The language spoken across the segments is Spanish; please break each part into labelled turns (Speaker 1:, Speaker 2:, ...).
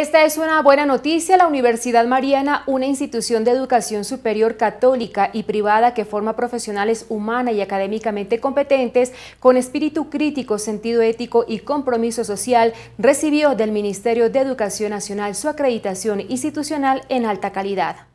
Speaker 1: Esta es una buena noticia. La Universidad Mariana, una institución de educación superior católica y privada que forma profesionales humana y académicamente competentes, con espíritu crítico, sentido ético y compromiso social, recibió del Ministerio de Educación Nacional su acreditación institucional en alta calidad.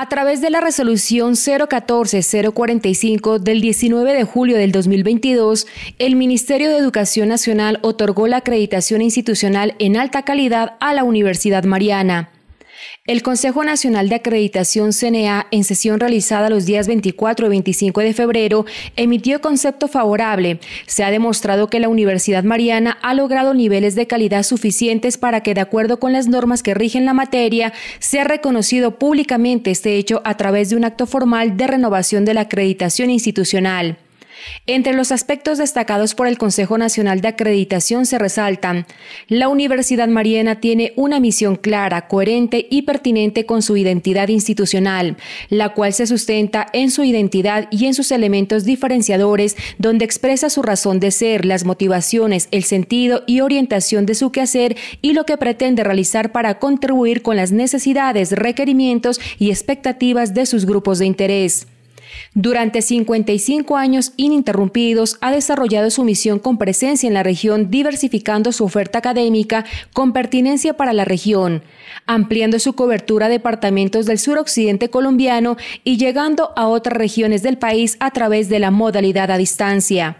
Speaker 1: A través de la resolución 014-045 del 19 de julio del 2022, el Ministerio de Educación Nacional otorgó la acreditación institucional en alta calidad a la Universidad Mariana. El Consejo Nacional de Acreditación CNA, en sesión realizada los días 24 y 25 de febrero, emitió concepto favorable. Se ha demostrado que la Universidad Mariana ha logrado niveles de calidad suficientes para que, de acuerdo con las normas que rigen la materia, sea reconocido públicamente este hecho a través de un acto formal de renovación de la acreditación institucional. Entre los aspectos destacados por el Consejo Nacional de Acreditación se resaltan, la Universidad Mariana tiene una misión clara, coherente y pertinente con su identidad institucional, la cual se sustenta en su identidad y en sus elementos diferenciadores, donde expresa su razón de ser, las motivaciones, el sentido y orientación de su quehacer y lo que pretende realizar para contribuir con las necesidades, requerimientos y expectativas de sus grupos de interés. Durante 55 años ininterrumpidos ha desarrollado su misión con presencia en la región, diversificando su oferta académica con pertinencia para la región, ampliando su cobertura a departamentos del suroccidente colombiano y llegando a otras regiones del país a través de la modalidad a distancia.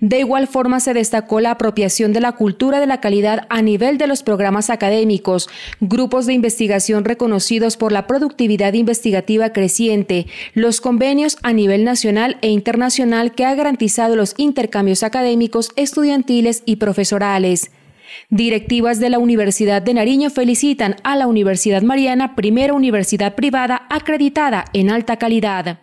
Speaker 1: De igual forma, se destacó la apropiación de la cultura de la calidad a nivel de los programas académicos, grupos de investigación reconocidos por la productividad investigativa creciente, los convenios a nivel nacional e internacional que ha garantizado los intercambios académicos, estudiantiles y profesorales. Directivas de la Universidad de Nariño felicitan a la Universidad Mariana, primera universidad privada acreditada en alta calidad.